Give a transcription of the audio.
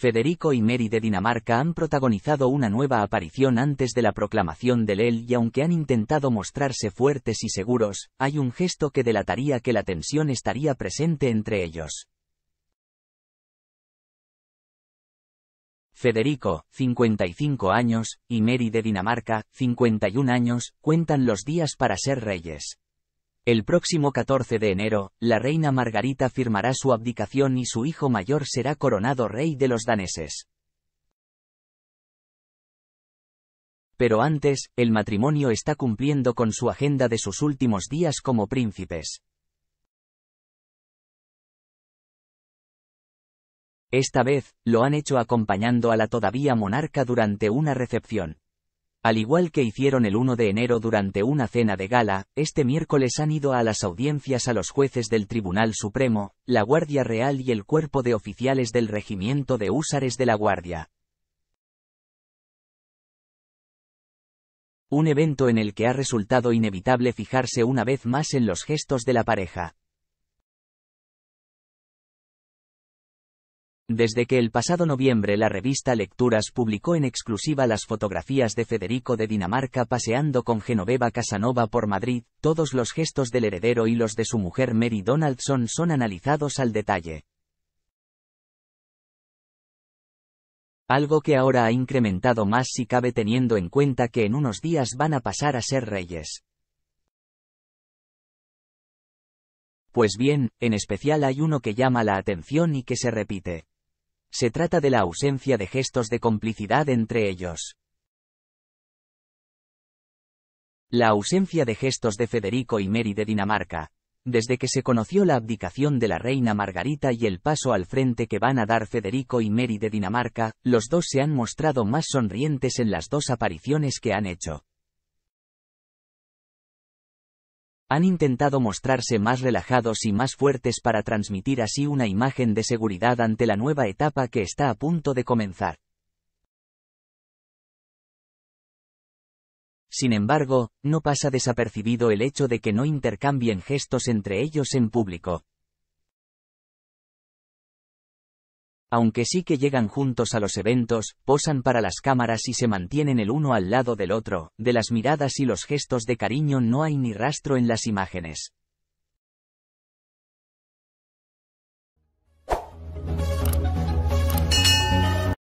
Federico y Mary de Dinamarca han protagonizado una nueva aparición antes de la proclamación del Él y aunque han intentado mostrarse fuertes y seguros, hay un gesto que delataría que la tensión estaría presente entre ellos. Federico, 55 años, y Mary de Dinamarca, 51 años, cuentan los días para ser reyes. El próximo 14 de enero, la reina Margarita firmará su abdicación y su hijo mayor será coronado rey de los daneses. Pero antes, el matrimonio está cumpliendo con su agenda de sus últimos días como príncipes. Esta vez, lo han hecho acompañando a la todavía monarca durante una recepción. Al igual que hicieron el 1 de enero durante una cena de gala, este miércoles han ido a las audiencias a los jueces del Tribunal Supremo, la Guardia Real y el Cuerpo de Oficiales del Regimiento de Húsares de la Guardia. Un evento en el que ha resultado inevitable fijarse una vez más en los gestos de la pareja. Desde que el pasado noviembre la revista Lecturas publicó en exclusiva las fotografías de Federico de Dinamarca paseando con Genoveva Casanova por Madrid, todos los gestos del heredero y los de su mujer Mary Donaldson son analizados al detalle. Algo que ahora ha incrementado más si cabe teniendo en cuenta que en unos días van a pasar a ser reyes. Pues bien, en especial hay uno que llama la atención y que se repite. Se trata de la ausencia de gestos de complicidad entre ellos. La ausencia de gestos de Federico y Mary de Dinamarca, desde que se conoció la abdicación de la reina Margarita y el paso al frente que van a dar Federico y Mary de Dinamarca, los dos se han mostrado más sonrientes en las dos apariciones que han hecho. han intentado mostrarse más relajados y más fuertes para transmitir así una imagen de seguridad ante la nueva etapa que está a punto de comenzar. Sin embargo, no pasa desapercibido el hecho de que no intercambien gestos entre ellos en público. Aunque sí que llegan juntos a los eventos, posan para las cámaras y se mantienen el uno al lado del otro, de las miradas y los gestos de cariño no hay ni rastro en las imágenes.